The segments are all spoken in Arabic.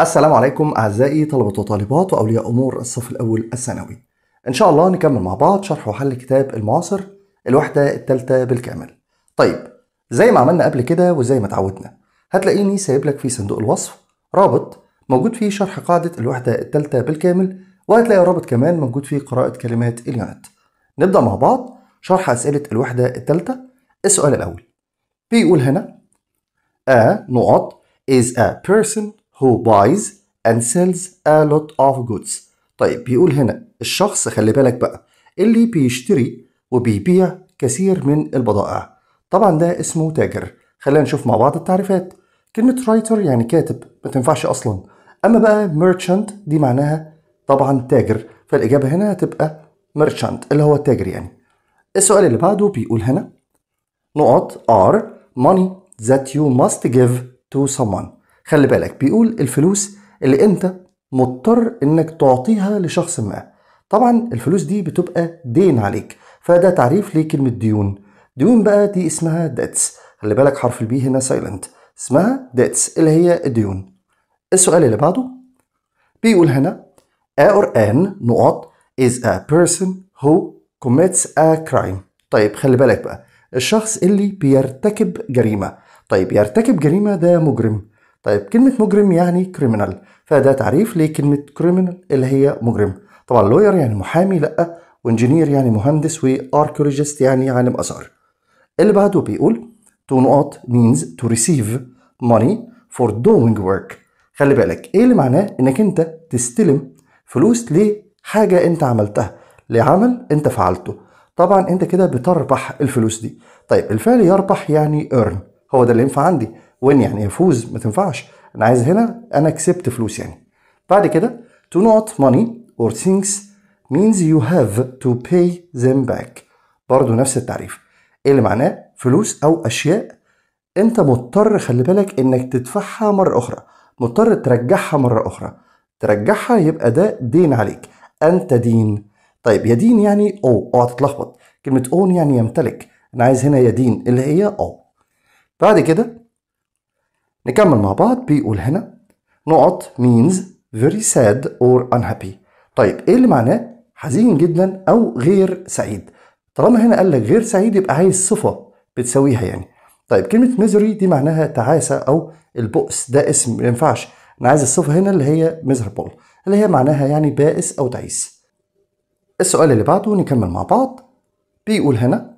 السلام عليكم أعزائي طلبة وطالبات وأولياء أمور الصف الأول الثانوي إن شاء الله نكمل مع بعض شرح وحل كتاب المعاصر الوحدة الثالثة بالكامل طيب زي ما عملنا قبل كده وزي ما اتعودنا هتلاقيني سايب لك في صندوق الوصف رابط موجود فيه شرح قاعدة الوحدة الثالثة بالكامل وهتلاقي رابط كمان موجود فيه قراءة كلمات اليونت نبدأ مع بعض شرح أسئلة الوحدة الثالثة السؤال الأول بيقول هنا A نقط is a person هو buys and sells a lot of goods طيب بيقول هنا الشخص خلي بالك بقى اللي بيشتري وبيبيع كثير من البضائع طبعا ده اسمه تاجر خلينا نشوف مع بعض التعريفات كلمة رايتر يعني كاتب ما تنفعش أصلا أما بقى merchant دي معناها طبعا تاجر فالإجابة هنا هتبقى merchant اللي هو التاجر يعني السؤال اللي بعده بيقول هنا نقط are money that you must give to someone خلي بالك بيقول الفلوس اللي انت مضطر انك تعطيها لشخص ما طبعا الفلوس دي بتبقى دين عليك فده تعريف لكلمة ديون ديون بقى دي اسمها ديتس خلي بالك حرف البي هنا سايلنت اسمها ديتس اللي هي الديون السؤال اللي بعده بيقول هنا a or an نقط is a person who commits a crime طيب خلي بالك بقى الشخص اللي بيرتكب جريمة طيب يرتكب جريمة ده مجرم طيب كلمة مجرم يعني كريمنال فده تعريف لكلمة كريمنال اللي هي مجرم طبعا لوير يعني محامي لأ وانجينير يعني مهندس واركيولوجيست يعني عالم آثار اللي بعده بيقول تو نوت means to receive money for doing work خلي بالك ايه اللي معناه انك انت تستلم فلوس لحاجة انت عملتها لعمل انت فعلته طبعا انت كده بتربح الفلوس دي طيب الفعل يربح يعني earn هو ده اللي ينفع عندي وين يعني يفوز ما تنفعش انا عايز هنا انا كسبت فلوس يعني بعد كده to not money or things means you have to pay them back برضو نفس التعريف إيه اللي معناه فلوس او اشياء انت مضطر خلي بالك انك تدفعها مرة اخرى مضطر ترجعها مرة اخرى ترجعها يبقى ده دين عليك انت دين طيب يدين يعني او اوعى تتلخبط كلمة اون يعني يمتلك انا عايز هنا يدين اللي هي او بعد كده نكمل مع بعض بيقول هنا نقط means very sad or unhappy طيب ايه اللي معناه حزين جدا او غير سعيد طالما هنا قال لك غير سعيد يبقى عايز صفه بتساويها يعني طيب كلمه ميزوري دي معناها تعاسه او البؤس ده اسم ما ينفعش انا عايز الصفه هنا اللي هي miserable اللي هي معناها يعني بائس او تعيس السؤال اللي بعده نكمل مع بعض بيقول هنا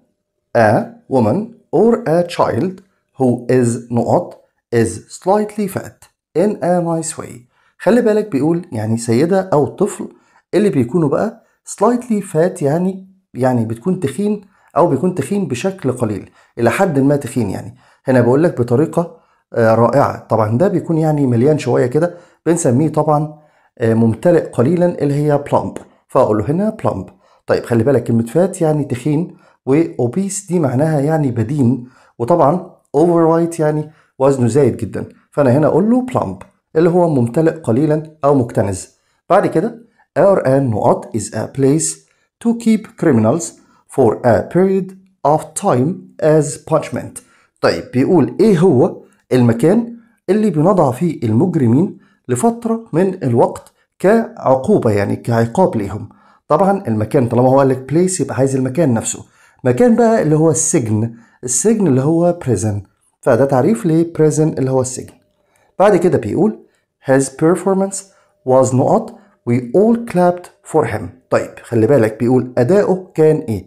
a woman or a child who is نقط is slightly fat in a nice way خلي بالك بيقول يعني سيدة أو طفل اللي بيكونوا بقى slightly fat يعني يعني بتكون تخين أو بيكون تخين بشكل قليل إلى حد ما تخين يعني هنا بقول لك بطريقة آه، رائعة طبعا ده بيكون يعني مليان شوية كده بنسميه طبعا آه، ممتلئ قليلا اللي هي plump فأقول له هنا plump طيب خلي بالك كلمة فات يعني تخين و obese دي معناها يعني بدين وطبعا overweight يعني وزنه زايد جدا فانا هنا اقول له plump اللي هو ممتلئ قليلا او مكتنز بعد كده our نقط is a place to keep criminals for a period of time as punishment طيب بيقول ايه هو المكان اللي بنضع فيه المجرمين لفترة من الوقت كعقوبة يعني كعقاب ليهم طبعا المكان طالما هو قال لك place يبقى عايز المكان نفسه مكان بقى اللي هو السجن السجن اللي هو بريزن فده تعريف لبريزن اللي هو السجن بعد كده بيقول his performance was not we all clapped for him طيب خلي بالك بيقول أداؤه كان إيه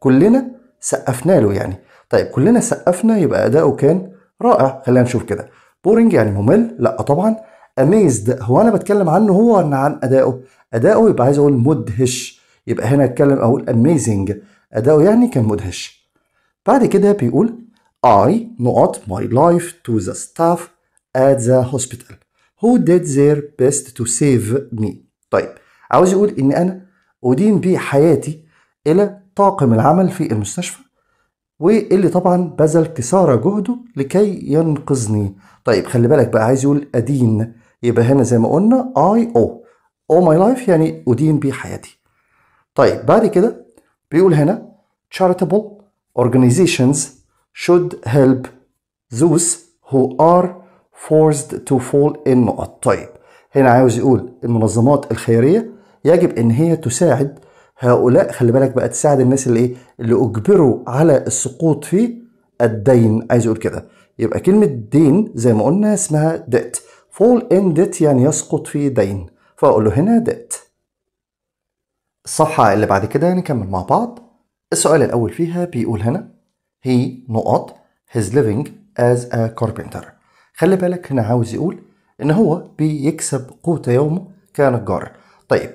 كلنا سقفنا له يعني طيب كلنا سقفنا يبقى أداؤه كان رائع خلينا نشوف كده بورينج يعني ممل لا طبعا اميزد هو انا بتكلم عنه هو عن اداؤه اداؤه يبقى عايز اقول مدهش يبقى هنا اتكلم اقول اميزنج اداؤه يعني كان مدهش بعد كده بيقول I not my life to the staff at the hospital who did their best to save me طيب عاوز يقول ان انا ادين بحياتي الى طاقم العمل في المستشفى واللي طبعا بذل كسارى جهده لكي ينقذني طيب خلي بالك بقى عايز يقول ادين يبقى هنا زي ما قلنا اي او او ماي لايف يعني ادين بيه حياتي طيب بعد كده بيقول هنا charitable organizations should help those who are forced to fall in نقط طيب هنا عاوز يقول المنظمات الخيرية يجب ان هي تساعد هؤلاء خلي بالك بقى تساعد الناس اللي ايه اللي اجبروا على السقوط في الدين عايز اقول كده يبقى كلمة دين زي ما قلنا اسمها ديت فول ان ديت يعني يسقط في دين فاقول له هنا ديت الصفحة اللي بعد كده نكمل مع بعض السؤال الأول فيها بيقول هنا هي نقط his living as a carpenter خلي بالك هنا عاوز يقول ان هو بيكسب قوت يومه كنجار طيب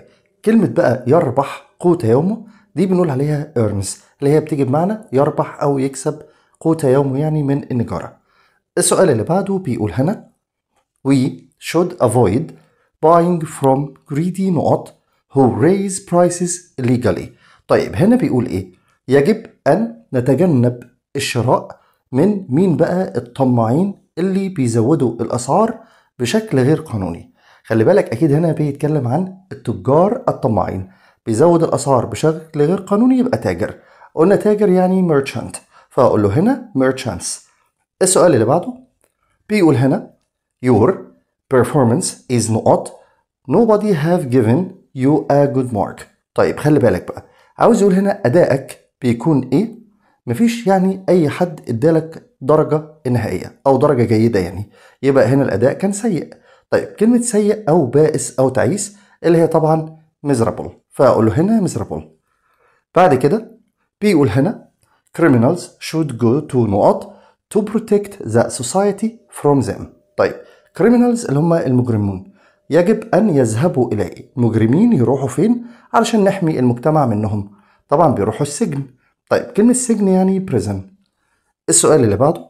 كلمة بقى يربح قوت يومه دي بنقول عليها earns اللي هي بتيجي بمعنى يربح أو يكسب قوت يومه يعني من النجارة السؤال اللي بعده بيقول هنا We should avoid buying from greedy نقط who raise prices illegally طيب هنا بيقول إيه؟ يجب أن نتجنب الشراء من مين بقى الطماعين اللي بيزودوا الاسعار بشكل غير قانوني خلي بالك اكيد هنا بيتكلم عن التجار الطماعين بيزود الاسعار بشكل غير قانوني يبقى تاجر قلنا تاجر يعني merchant فاقول له هنا merchants السؤال اللي بعده بيقول هنا your performance is not nobody have given you a good mark طيب خلي بالك بقى عاوز يقول هنا ادائك بيكون ايه مفيش يعني اي حد ادالك درجه نهائيه او درجه جيده يعني يبقى هنا الاداء كان سيء طيب كلمه سيء او بائس او تعيس اللي هي طبعا miserable فاقول له هنا miserable بعد كده بيقول هنا criminals should go to نقط to protect the society from them طيب criminals اللي هم المجرمون يجب أن يذهبوا إليه إيه؟ مجرمين يروحوا فين علشان نحمي المجتمع منهم طبعا بيروحوا السجن طيب كلمة سجن يعني prison السؤال اللي بعده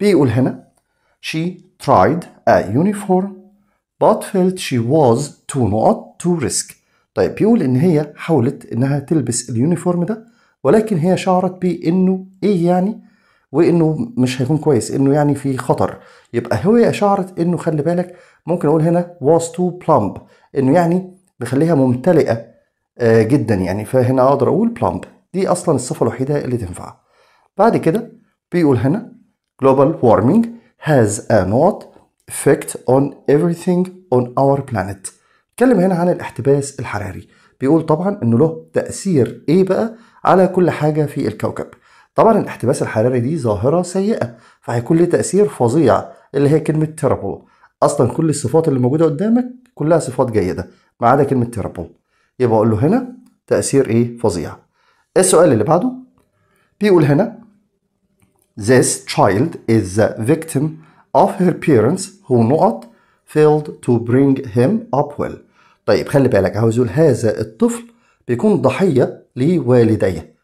بيقول هنا she tried a uniform but felt she was too not to risk طيب بيقول ان هي حاولت انها تلبس اليونيفورم ده ولكن هي شعرت بانه ايه يعني وانه مش هيكون كويس انه يعني في خطر يبقى هي شعرت انه خلي بالك ممكن اقول هنا was too plump انه يعني بخليها ممتلئه آه، جدا يعني فهنا اقدر اقول plump دي اصلا الصفه الوحيده اللي تنفع بعد كده بيقول هنا global warming has a not effect on everything on our planet اتكلم هنا عن الاحتباس الحراري بيقول طبعا انه له تاثير ايه بقى على كل حاجه في الكوكب طبعا الاحتباس الحراري دي ظاهره سيئه فهيكون له تاثير فظيع اللي هي كلمه تيربل اصلا كل الصفات اللي موجوده قدامك كلها صفات جيده ما عدا كلمه تيربل يبقى اقول له هنا تاثير ايه فظيع السؤال اللي بعده بيقول هنا This child is the victim of her parents who not failed to bring him up well. طيب خلي بالك عاوز يقول هذا الطفل بيكون ضحية لوالديه.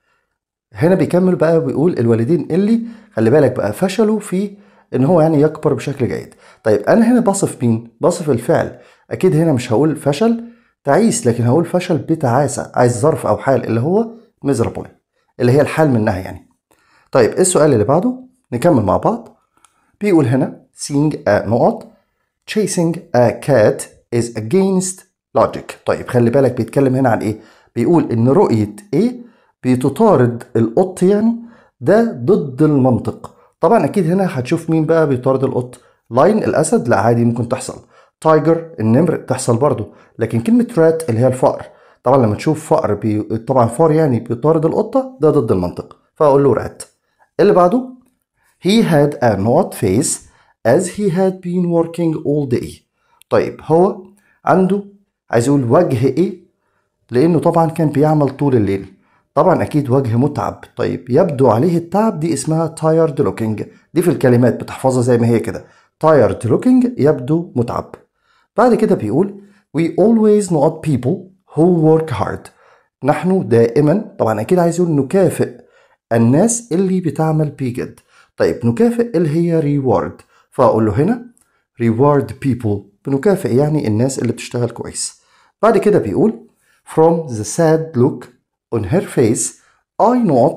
هنا بيكمل بقى بيقول الوالدين اللي خلي بالك بقى فشلوا في ان هو يعني يكبر بشكل جيد. طيب انا هنا بصف مين؟ بصف الفعل. اكيد هنا مش هقول فشل تعيس لكن هقول فشل بتعاسة عايز ظرف او حال اللي هو ميزربل اللي هي الحال منها يعني طيب إيه السؤال اللي بعده نكمل مع بعض بيقول هنا seeing a نقط chasing a cat is against logic طيب خلي بالك بيتكلم هنا عن ايه بيقول ان رؤية ايه بتطارد القط يعني ده ضد المنطق طبعا اكيد هنا هتشوف مين بقى بيطارد القط لاين الاسد لا عادي ممكن تحصل تايجر النمر تحصل برضه لكن كلمة رات اللي هي الفأر طبعا لما تشوف فأر بي... طبعا فار يعني بيطارد القطة ده ضد المنطق فأقول له رات اللي بعده he had a not face as he had been working all day طيب هو عنده عايز يقول وجه ايه لانه طبعا كان بيعمل طول الليل طبعا اكيد وجه متعب طيب يبدو عليه التعب دي اسمها tired looking دي في الكلمات بتحفظها زي ما هي كده tired looking يبدو متعب بعد كده بيقول we always not people هو work hard نحن دائما طبعا اكيد عايز يقول نكافئ الناس اللي بتعمل بيجد طيب نكافئ اللي هي reward فاقول له هنا reward people بنكافئ يعني الناس اللي بتشتغل كويس بعد كده بيقول from the sad look on her face I not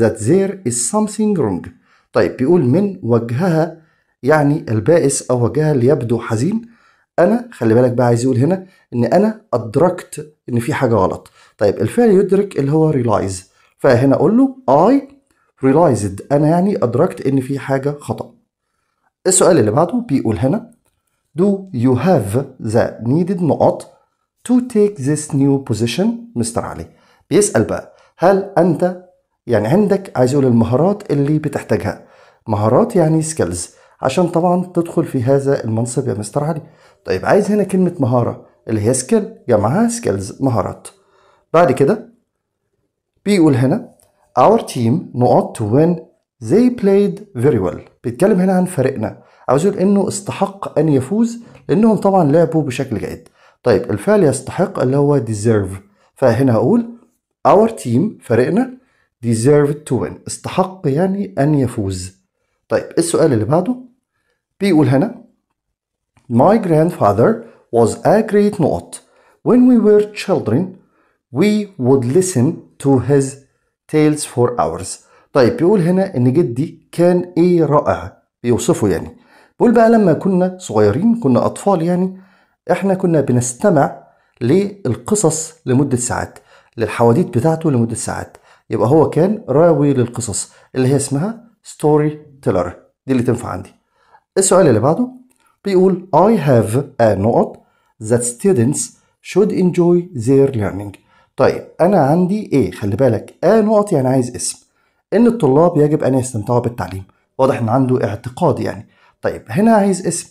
that there is something wrong طيب بيقول من وجهها يعني البائس أو وجهها اللي يبدو حزين انا خلي بالك بقى عايز يقول هنا ان انا ادركت ان في حاجه غلط طيب الفعل يدرك اللي هو ريلايز فهنا اقول له اي ريلايزد انا يعني ادركت ان في حاجه خطا السؤال اللي بعده بيقول هنا do you have the needed نقط to take this new position مستر علي بيسال بقى هل انت يعني عندك عايز يقول المهارات اللي بتحتاجها مهارات يعني سكيلز عشان طبعا تدخل في هذا المنصب يا مستر علي طيب عايز هنا كلمة مهارة اللي هي سكيل جمعها سكيلز مهارات بعد كده بيقول هنا our team نقط to win they played very well بيتكلم هنا عن فريقنا عاوز يقول انه استحق ان يفوز لانهم طبعا لعبوا بشكل جيد طيب الفعل يستحق اللي هو deserve فهنا هقول our team فريقنا deserved to win استحق يعني ان يفوز طيب السؤال اللي بعده بيقول هنا My grandfather was a great poet. When we were children, we would listen to his tales for hours. طيب بيقول هنا إن جدي كان إيه رائع بيوصفه يعني. بيقول بقى لما كنا صغيرين كنا أطفال يعني إحنا كنا بنستمع للقصص لمدة ساعات للحواديت بتاعته لمدة ساعات. يبقى هو كان راوي للقصص اللي هي اسمها ستوري تيلر دي اللي تنفع عندي. السؤال اللي بعده بيقول I have a نقط that students should enjoy their learning طيب أنا عندي إيه خلي بالك a نقط يعني عايز اسم إن الطلاب يجب أن يستمتعوا بالتعليم واضح إن عنده اعتقاد يعني طيب هنا عايز اسم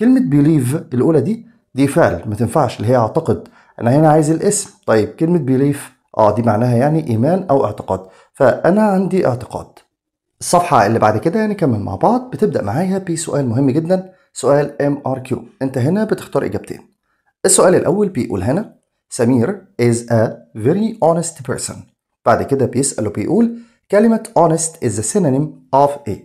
كلمة believe الأولى دي دي فعل ما تنفعش اللي هي أعتقد أنا هنا عايز الاسم طيب كلمة believe اه دي معناها يعني إيمان أو اعتقاد فأنا عندي اعتقاد الصفحة اللي بعد كده نكمل يعني مع بعض بتبدأ معايا بسؤال مهم جدا سؤال MRQ انت هنا بتختار اجابتين السؤال الاول بيقول هنا سمير is a very honest person بعد كده بيسأل وبيقول كلمة honest is a synonym of a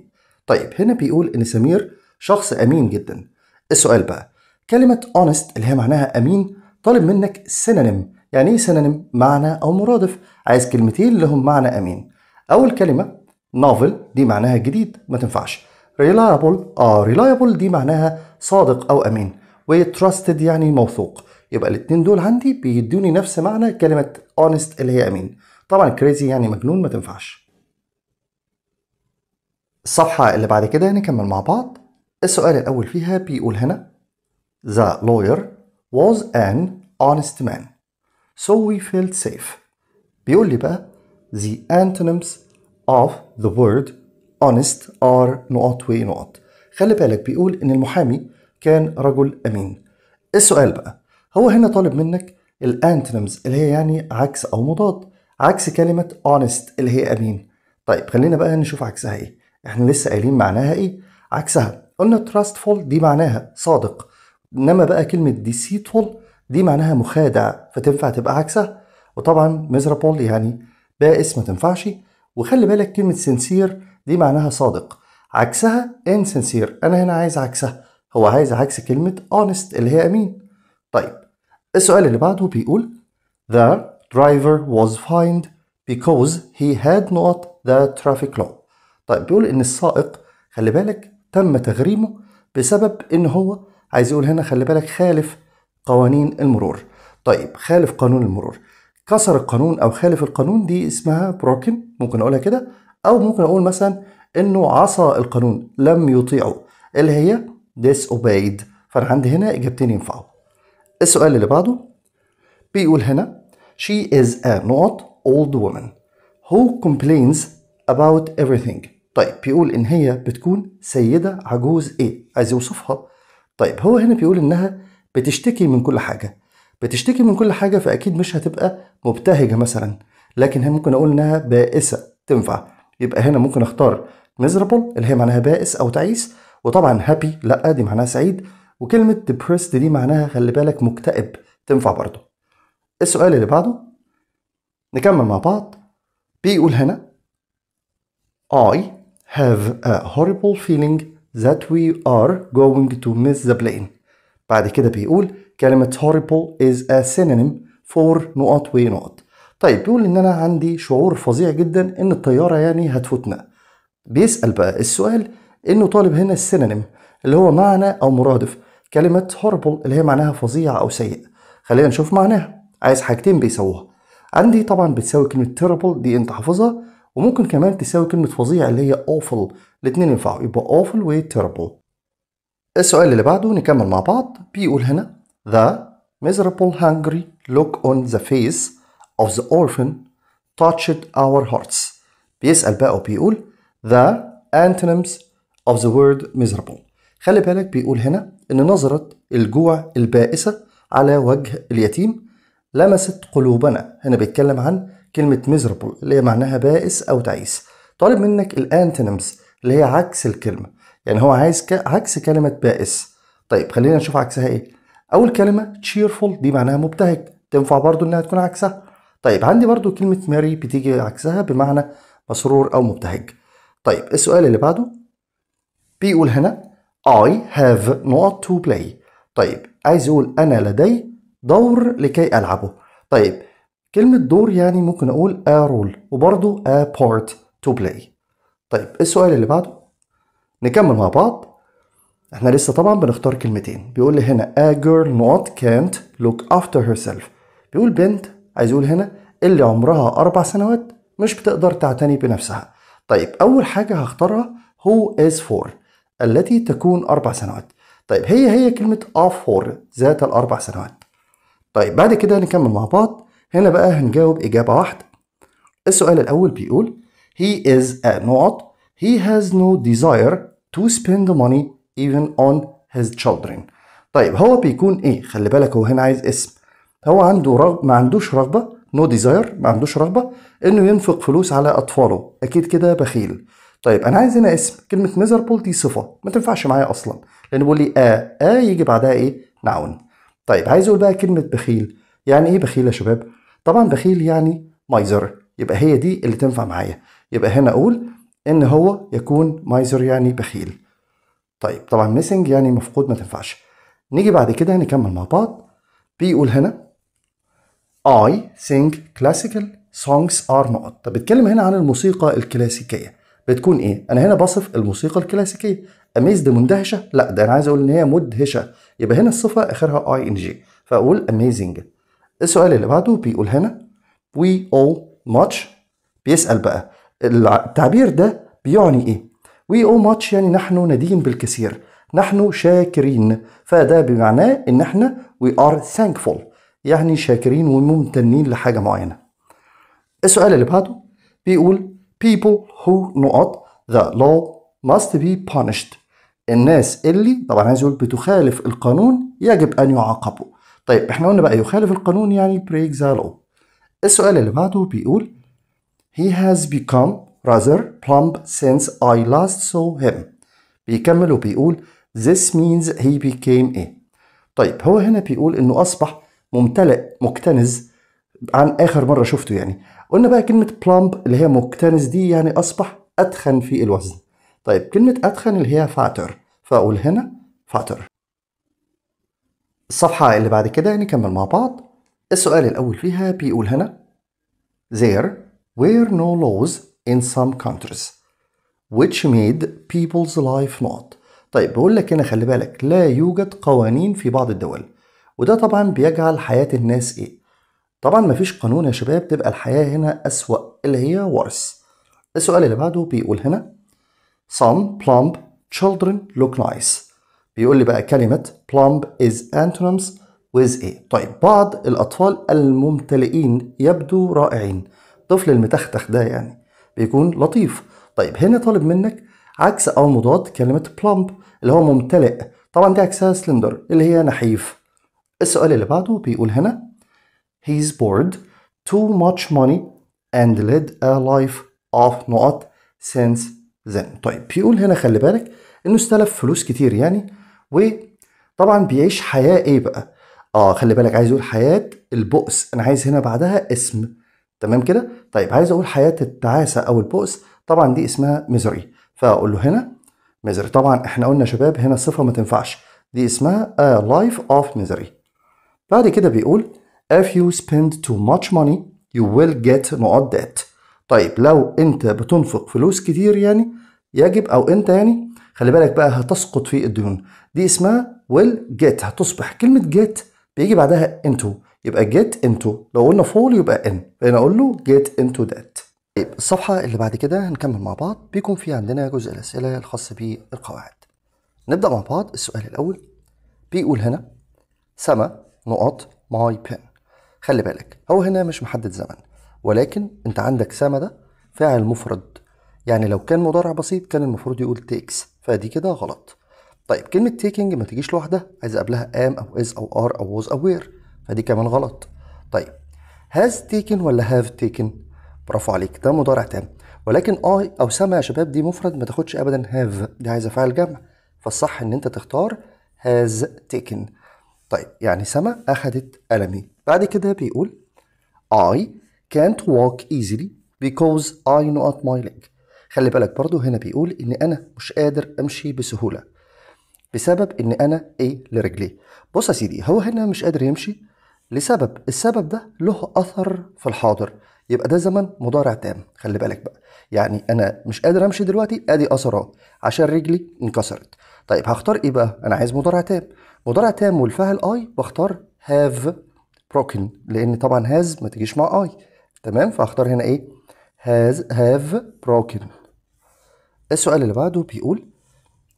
طيب هنا بيقول ان سمير شخص امين جدا السؤال بقى كلمة honest اللي هي معناها امين طالب منك synonym يعني ايه synonym معنى او مرادف عايز كلمتين لهم معنى امين اول كلمة novel دي معناها جديد ما تنفعش reliable اه reliable دي معناها صادق او امين وtrusted يعني موثوق يبقى الاتنين دول عندي بيدوني نفس معنى كلمة honest اللي هي امين طبعا crazy يعني مجنون ما تنفعش الصفحة اللي بعد كده نكمل مع بعض السؤال الأول فيها بيقول هنا The lawyer was an honest man so we felt safe بيقول لي بقى the antonyms of the word honest are نقط ونقط خلي بالك بيقول ان المحامي كان رجل امين السؤال بقى هو هنا طالب منك الانتنمز اللي هي يعني عكس او مضاد عكس كلمة honest اللي هي امين طيب خلينا بقى نشوف عكسها ايه احنا لسه قايلين معناها ايه عكسها قلنا trustful دي معناها صادق انما بقى كلمة deceitful دي معناها مخادع فتنفع تبقى عكسها وطبعا miserable يعني بائس ما تنفعش وخلي بالك كلمة سنسير دي معناها صادق عكسها انسنسير أنا هنا عايز عكسها هو عايز عكس كلمة honest اللي هي أمين طيب السؤال اللي بعده بيقول The driver was fined because he had not the traffic law طيب بيقول إن السائق خلي بالك تم تغريمه بسبب إن هو عايز يقول هنا خلي بالك خالف قوانين المرور طيب خالف قانون المرور كسر القانون او خالف القانون دي اسمها بروكن ممكن اقولها كده او ممكن اقول مثلا انه عصى القانون لم يطيعه اللي هي disobeyed فانا عندي هنا اجابتين ينفعوا السؤال اللي بعده بيقول هنا she is a not old woman who complains about everything طيب بيقول ان هي بتكون سيدة عجوز ايه عايز يوصفها طيب هو هنا بيقول انها بتشتكي من كل حاجة بتشتكي من كل حاجه فاكيد مش هتبقى مبتهجه مثلا لكن هي ممكن اقول انها بائسه تنفع يبقى هنا ممكن اختار miserable اللي هي معناها بائس او تعيس وطبعا happy لا دي معناها سعيد وكلمه depressed دي معناها خلي بالك مكتئب تنفع برضه السؤال اللي بعده نكمل مع بعض بيقول هنا I have a horrible feeling that we are going to miss the plane بعد كده بيقول كلمة horrible is a synonym for نقط ونقط طيب بيقول ان انا عندي شعور فظيع جدا ان الطيارة يعني هتفوتنا بيسأل بقى السؤال انه طالب هنا السينونيم اللي هو معنى او مرادف كلمة horrible اللي هي معناها فظيع او سيء خلينا نشوف معناها عايز حاجتين بيساووها عندي طبعا بتساوي كلمة terrible دي انت حافظها وممكن كمان تساوي كلمة فظيع اللي هي awful الاتنين ينفعوا يبقى awful و terrible السؤال اللي بعده نكمل مع بعض بيقول هنا The miserable hungry look on the face of the orphan touched our hearts بيسأل بقى وبيقول the antonyms of the word miserable خلي بالك بيقول هنا إن نظرة الجوع البائسة على وجه اليتيم لمست قلوبنا هنا بيتكلم عن كلمة miserable اللي هي معناها بائس أو تعيس طالب منك الانتنمز اللي هي عكس الكلمة يعني هو عايز ك... عكس كلمة بائس طيب خلينا نشوف عكسها إيه اول كلمه cheerful دي معناها مبتهج تنفع برضو انها تكون عكسها طيب عندي برضو كلمه ماري بتيجي عكسها بمعنى مسرور او مبتهج طيب السؤال اللي بعده بيقول هنا I have not to play طيب عايز يقول انا لدي دور لكي العبه طيب كلمة دور يعني ممكن أقول a role وبرضو a part to play طيب السؤال اللي بعده نكمل مع بعض احنا لسه طبعا بنختار كلمتين بيقول لي هنا a girl not can't look after herself بيقول بنت عايز يقول هنا اللي عمرها أربع سنوات مش بتقدر تعتني بنفسها طيب أول حاجة هختارها who is for التي تكون أربع سنوات طيب هي هي كلمة of for ذات الأربع سنوات طيب بعد كده نكمل مع بعض هنا بقى هنجاوب إجابة واحدة السؤال الأول بيقول he is a not he has no desire to spend money even on his children طيب هو بيكون ايه خلي بالك هو هنا عايز اسم هو عنده رغب ما عندوش رغبه نو no ديزاير ما عندوش رغبه انه ينفق فلوس على اطفاله اكيد كده بخيل طيب انا عايز هنا اسم كلمه ميزربول دي صفه ما تنفعش معايا اصلا لان بيقول لي ا ا يجي بعدها ايه نعون طيب عايز اقول بقى كلمه بخيل يعني ايه بخيل يا شباب طبعا بخيل يعني مايزر يبقى هي دي اللي تنفع معايا يبقى هنا اقول ان هو يكون مايزر يعني بخيل طيب طبعا ميسنج يعني مفقود ما تنفعش نيجي بعد كده نكمل مع بعض بيقول هنا I sing classical songs are not طب بتكلم هنا عن الموسيقى الكلاسيكية بتكون ايه؟ انا هنا بصف الموسيقى الكلاسيكية اميزد مندهشة؟ لا ده انا عايز اقول ان هي مدهشة يبقى هنا الصفة اخرها I ان J فاقول amazing السؤال اللي بعده بيقول هنا we all much بيسأل بقى التعبير ده بيعني ايه؟ وي او ماتش يعني نحن ندين بالكثير نحن شاكرين فده بمعناه ان احنا وي ار ثانكفول يعني شاكرين وممتنين لحاجة معينة السؤال اللي بعده بيقول people who not the law must be punished الناس اللي طبعا عايز يقول بتخالف القانون يجب ان يعاقبوا طيب احنا قلنا بقى يخالف القانون يعني break the law السؤال اللي بعده بيقول he has become rather plump since I last saw him بيكمل وبيقول this means he became a طيب هو هنا بيقول انه اصبح ممتلئ مكتنز عن اخر مره شفته يعني قلنا بقى كلمه plump اللي هي مكتنز دي يعني اصبح اتخن في الوزن طيب كلمه اتخن اللي هي فاتر فاقول هنا فاتر الصفحه اللي بعد كده يعني نكمل مع بعض السؤال الاول فيها بيقول هنا there were no laws in some countries which made people's life not طيب بقول لك هنا خلي بالك لا يوجد قوانين في بعض الدول وده طبعا بيجعل حياة الناس ايه طبعا مفيش قانون يا شباب تبقى الحياة هنا أسوأ اللي هي ورس السؤال اللي بعده بيقول هنا some plump children look nice بيقول لي بقى كلمة plump is antonyms with a طيب بعض الأطفال الممتلئين يبدو رائعين طفل المتختخ ده يعني بيكون لطيف طيب هنا طالب منك عكس او مضاد كلمه plump اللي هو ممتلئ طبعا دي عكسها سلندر اللي هي نحيف السؤال اللي بعده بيقول هنا he's bored too much money and led a life of not since then طيب بيقول هنا خلي بالك انه استلف فلوس كتير يعني وطبعا بيعيش حياه ايه بقى اه خلي بالك عايز يقول حياه البؤس انا عايز هنا بعدها اسم تمام كده طيب عايز اقول حياه التعاسه او البؤس طبعا دي اسمها ميزري فاقول له هنا ميزري طبعا احنا قلنا شباب هنا الصفه ما تنفعش دي اسمها a life of misery بعد كده بيقول if you spend too much money you will get more debt طيب لو انت بتنفق فلوس كتير يعني يجب او انت يعني خلي بالك بقى هتسقط في الديون دي اسمها will get هتصبح كلمة get بيجي بعدها into يبقى get into لو قلنا فول يبقى in فهنا اقول له get into that طيب الصفحه اللي بعد كده هنكمل مع بعض بيكون في عندنا جزء الاسئله الخاص بالقواعد نبدا مع بعض السؤال الاول بيقول هنا سما نقط ماي بين خلي بالك هو هنا مش محدد زمن ولكن انت عندك سما ده فاعل مفرد يعني لو كان مضارع بسيط كان المفروض يقول تيكس فدي كده غلط طيب كلمة تيكينج ما تجيش لوحدها عايز قبلها ام او از او ار او ووز او وير فدي كمان غلط طيب هاز تيكن ولا هاف تيكن برافو عليك ده مضارع تام ولكن اي او سما يا شباب دي مفرد ما تاخدش ابدا هاف دي عايزه فاعل جمع فالصح ان انت تختار هاز تيكن طيب يعني سما اخذت قلمي بعد كده بيقول I can't walk easily because I know my leg خلي بالك برضو هنا بيقول ان انا مش قادر امشي بسهولة بسبب ان انا ايه لرجلي بص يا سيدي هو هنا مش قادر يمشي لسبب السبب ده له اثر في الحاضر يبقى ده زمن مضارع تام خلي بالك بقى يعني انا مش قادر امشي دلوقتي ادي اثر عشان رجلي انكسرت طيب هختار ايه بقى انا عايز مضارع تام مضارع تام والفعل اي بختار هاف بروكن لان طبعا هاز ما تجيش مع اي تمام فهختار هنا ايه هاز هاف بروكن السؤال اللي بعده بيقول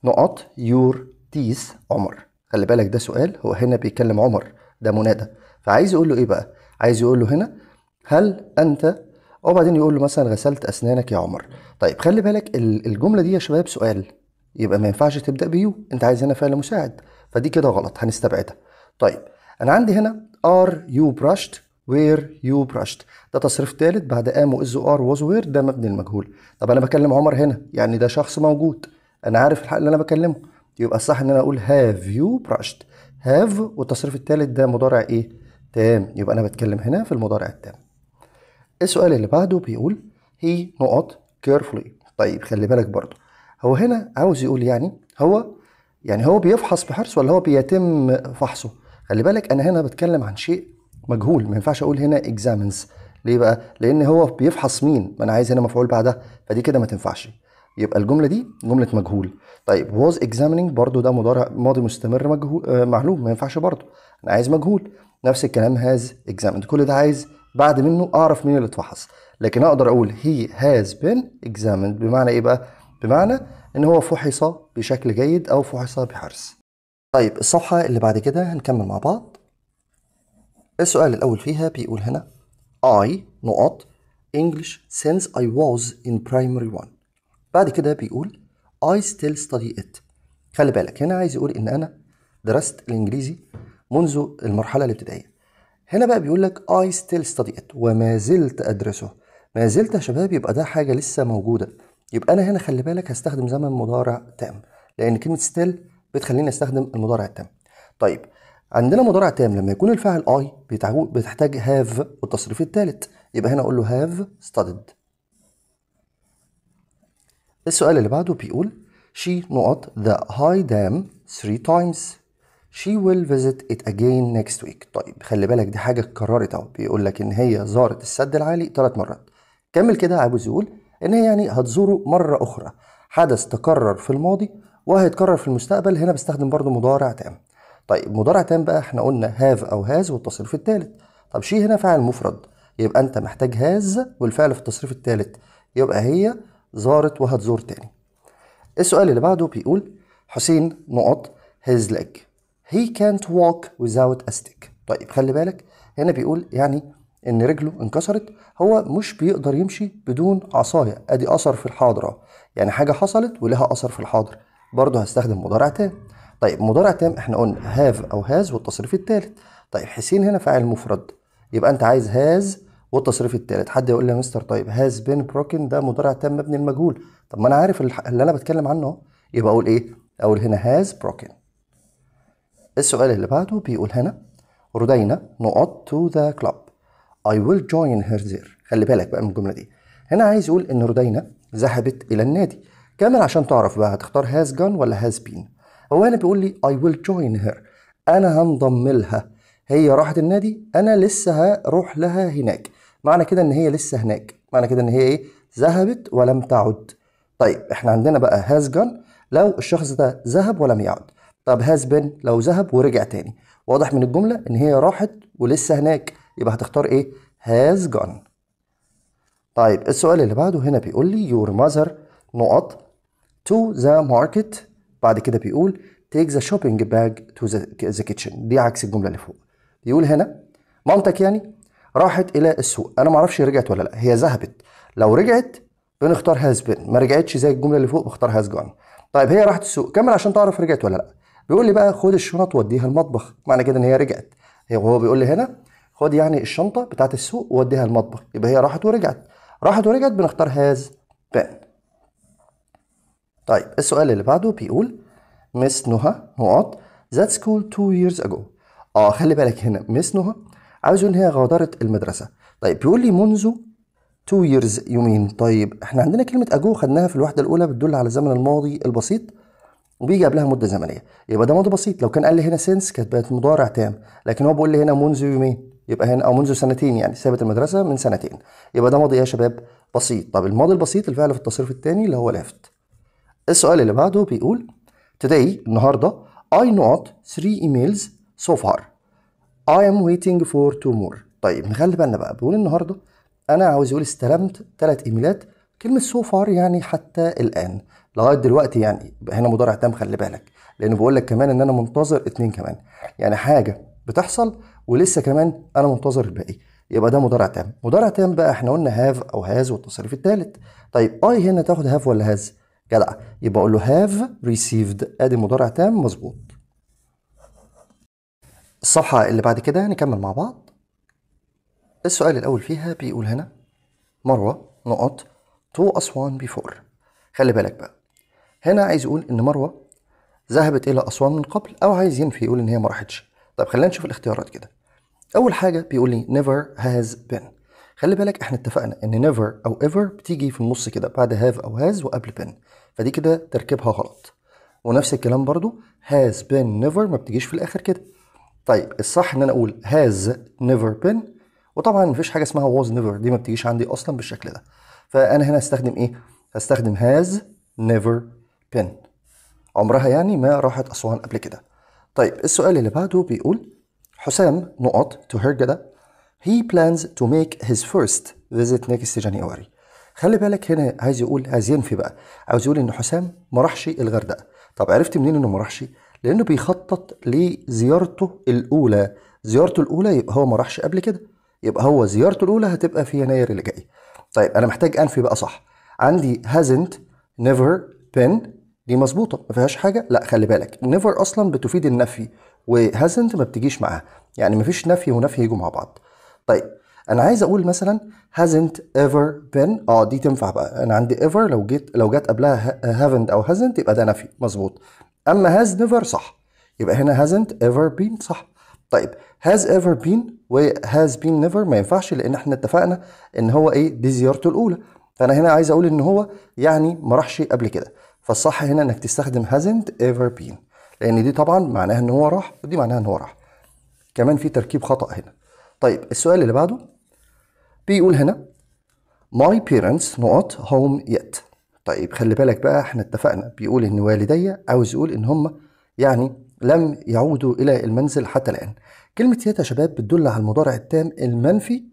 نقط يور تيس عمر خلي بالك ده سؤال هو هنا بيتكلم عمر ده منادى فعايز يقول له ايه بقى عايز يقول له هنا هل انت وبعدين يقول له مثلا غسلت اسنانك يا عمر طيب خلي بالك الجمله دي يا شباب سؤال يبقى ما ينفعش تبدا بيو انت عايز هنا فعل مساعد فدي كده غلط هنستبعدها طيب انا عندي هنا ار يو برشت وير يو برشت ده تصريف ثالث بعد ام واز ار واز وير ده مبني المجهول طب انا بكلم عمر هنا يعني ده شخص موجود انا عارف الحق اللي انا بكلمه يبقى الصح ان انا اقول هاف يو برشت هاف والتصريف الثالث ده مضارع ايه تام يبقى أنا بتكلم هنا في المضارع التام السؤال اللي بعده بيقول هي نقط كيرفلي طيب خلي بالك برضه هو هنا عاوز يقول يعني هو يعني هو بيفحص بحرص ولا هو بيتم فحصه خلي بالك انا هنا بتكلم عن شيء مجهول ما ينفعش اقول هنا examines ليه بقى لان هو بيفحص مين ما انا عايز هنا مفعول بعدها فدي كده ما تنفعش يبقى الجمله دي جمله مجهول طيب was examining برضو ده مضارع ماضي مستمر مجهول آه معلوم ما ينفعش برضو انا عايز مجهول نفس الكلام has examined كل ده عايز بعد منه اعرف مين اللي اتفحص لكن اقدر اقول he has been examined بمعنى ايه بقى بمعنى ان هو فحص بشكل جيد او فحص بحرص طيب الصفحه اللي بعد كده هنكمل مع بعض السؤال الاول فيها بيقول هنا I نقط English since I was in primary 1 بعد كده بيقول I still study it خلي بالك هنا عايز يقول إن أنا درست الإنجليزي منذ المرحلة الابتدائية هنا بقى بيقول لك I still study it وما زلت أدرسه ما زلت يا شباب يبقى ده حاجة لسه موجودة يبقى أنا هنا خلي بالك هستخدم زمن مضارع تام لأن كلمة still بتخليني أستخدم المضارع التام طيب عندنا مضارع تام لما يكون الفاعل I بتحتاج have والتصريف الثالث يبقى هنا أقول له have studied السؤال اللي بعده بيقول she نقط the high dam three times she will visit it again next week طيب خلي بالك دي حاجة اتكررت اهو بيقول لك إن هي زارت السد العالي ثلاث مرات كمل كده عاوز يقول إن هي يعني هتزوره مرة أخرى حدث تكرر في الماضي وهيتكرر في المستقبل هنا بستخدم برضو مضارع تام طيب مضارع تام بقى احنا قلنا هاف أو هاز والتصريف الثالث طب شي هنا فعل مفرد يبقى أنت محتاج هاز والفعل في التصريف الثالث يبقى هي زارت وهتزور تاني السؤال اللي بعده بيقول حسين نقط his leg he can't walk without a stick طيب خلي بالك هنا بيقول يعني ان رجله انكسرت هو مش بيقدر يمشي بدون عصايه ادي اثر في الحاضر يعني حاجه حصلت ولها اثر في الحاضر برضه هستخدم مضارع تام طيب مضارع تام احنا قلنا هاف او هاز والتصريف الثالث طيب حسين هنا فاعل مفرد يبقى انت عايز هاز والتصريف الثالث حد يقول لي يا مستر طيب هاز بين بروكن ده مضارع تام مبني المجهول طب ما انا عارف اللي انا بتكلم عنه يبقى اقول ايه اقول هنا هاز بروكن السؤال اللي بعده بيقول هنا ردينا نقط تو ذا كلاب اي ويل جوين هير ذير خلي بالك بقى من الجمله دي هنا عايز يقول ان ردينا ذهبت الى النادي كامل عشان تعرف بقى هتختار هاز جون ولا هاز بين هو هنا بيقول لي اي ويل جوين هير انا هنضم لها هي راحت النادي انا لسه هروح لها هناك معنى كده ان هي لسه هناك معنى كده ان هي ايه ذهبت ولم تعد طيب احنا عندنا بقى هاز جون لو الشخص ده ذهب ولم يعد طب هاز بن لو ذهب ورجع تاني واضح من الجمله ان هي راحت ولسه هناك يبقى هتختار ايه هاز جون طيب السؤال اللي بعده هنا بيقول لي your mother نقط to the market بعد كده بيقول take the shopping bag to ذا the kitchen دي عكس الجملة اللي فوق بيقول هنا مامتك يعني راحت الى السوق انا ما اعرفش رجعت ولا لا هي ذهبت لو رجعت بنختار هاز بين ما رجعتش زي الجمله اللي فوق بختار هاز جون طيب هي راحت السوق كمل عشان تعرف رجعت ولا لا بيقول لي بقى خد الشنط وديها المطبخ معنى كده ان هي رجعت هو بيقول لي هنا خد يعني الشنطه بتاعه السوق وديها المطبخ يبقى هي راحت ورجعت راحت ورجعت بنختار هاز بين طيب السؤال اللي بعده بيقول مس نهى نقط ذات سكول 2 ييرز اجو اه خلي بالك هنا مس نهى عايزه ان هي غادرت المدرسه طيب بيقول لي منذ تو ييرز يومين طيب احنا عندنا كلمه اجو خدناها في الوحده الاولى بتدل على الزمن الماضي البسيط وبيجي قبلها مده زمنيه يبقى ده ماضي بسيط لو كان قال لي هنا سينس كانت بقت مضارع تام لكن هو بيقول لي هنا منذ يومين يبقى هنا او منذ سنتين يعني سابت المدرسه من سنتين يبقى ده ماضي يا شباب بسيط طب الماضي البسيط الفعل في التصريف الثاني اللي هو لافت السؤال اللي بعده بيقول today النهارده I not three emails so far I am waiting for two more طيب نخلي بالنا بقى بيقول النهارده انا عاوز يقول استلمت ثلاث ايميلات كلمه سو فار يعني حتى الان لغايه دلوقتي يعني هنا مضارع تام خلي بالك لأنه بقول لك كمان ان انا منتظر اتنين كمان يعني حاجه بتحصل ولسه كمان انا منتظر الباقي يبقى ده مضارع تام مضارع تام بقى احنا قلنا هاف او هاز والتصريف الثالث طيب اي هنا تاخد هاف ولا هاز جدع يبقى اقول له هاف ريسيفد ادي مضارع تام مظبوط الصفحة اللي بعد كده نكمل مع بعض السؤال الأول فيها بيقول هنا مروة نقط تو أسوان بيفور خلي بالك بقى هنا عايز يقول إن مروة ذهبت إلى أسوان من قبل أو عايز ينفي يقول إن هي ما راحتش طب خلينا نشوف الاختيارات كده أول حاجة بيقول لي never has been خلي بالك احنا اتفقنا ان never او ever بتيجي في النص كده بعد have او has وقبل been فدي كده تركيبها غلط ونفس الكلام برضو has been never ما بتجيش في الاخر كده طيب الصح ان انا اقول هاز نيفر been وطبعا مفيش حاجه اسمها واز نيفر دي ما بتجيش عندي اصلا بالشكل ده فانا هنا هستخدم ايه هستخدم هاز نيفر been عمرها يعني ما راحت اسوان قبل كده طيب السؤال اللي بعده بيقول حسام نقط تو هير كده he plans to make his first visit next January خلي بالك هنا عايز يقول عايز ينفي بقى عايز يقول ان حسام ما راحش الغردقه طب عرفت منين انه ما راحش لأنه بيخطط لزيارته الأولى زيارته الأولى يبقى هو ما راحش قبل كده يبقى هو زيارته الأولى هتبقى في يناير اللي جاي طيب أنا محتاج أنفي بقى صح عندي hasn't never been دي مظبوطة ما فيهاش حاجة لا خلي بالك never أصلا بتفيد النفي و hasn't ما بتجيش معاها يعني ما فيش نفي ونفي يجوا مع بعض طيب انا عايز اقول مثلا hasn't ever been اه دي تنفع بقى انا عندي ever لو جيت لو جت قبلها haven't او hasn't يبقى ده نفي مظبوط اما has never صح يبقى هنا hasn't ever been صح طيب has ever been و has been never ما ينفعش لان احنا اتفقنا ان هو ايه دي زيارته الاولى فانا هنا عايز اقول ان هو يعني ما راحش قبل كده فالصح هنا انك تستخدم hasn't ever been لان دي طبعا معناها ان هو راح ودي معناها ان هو راح كمان في تركيب خطا هنا طيب السؤال اللي بعده بيقول هنا my parents not home yet طيب خلي بالك بقى احنا اتفقنا بيقول ان والدي عاوز يقول ان هم يعني لم يعودوا الى المنزل حتى الان كلمه يا شباب بتدل على المضارع التام المنفي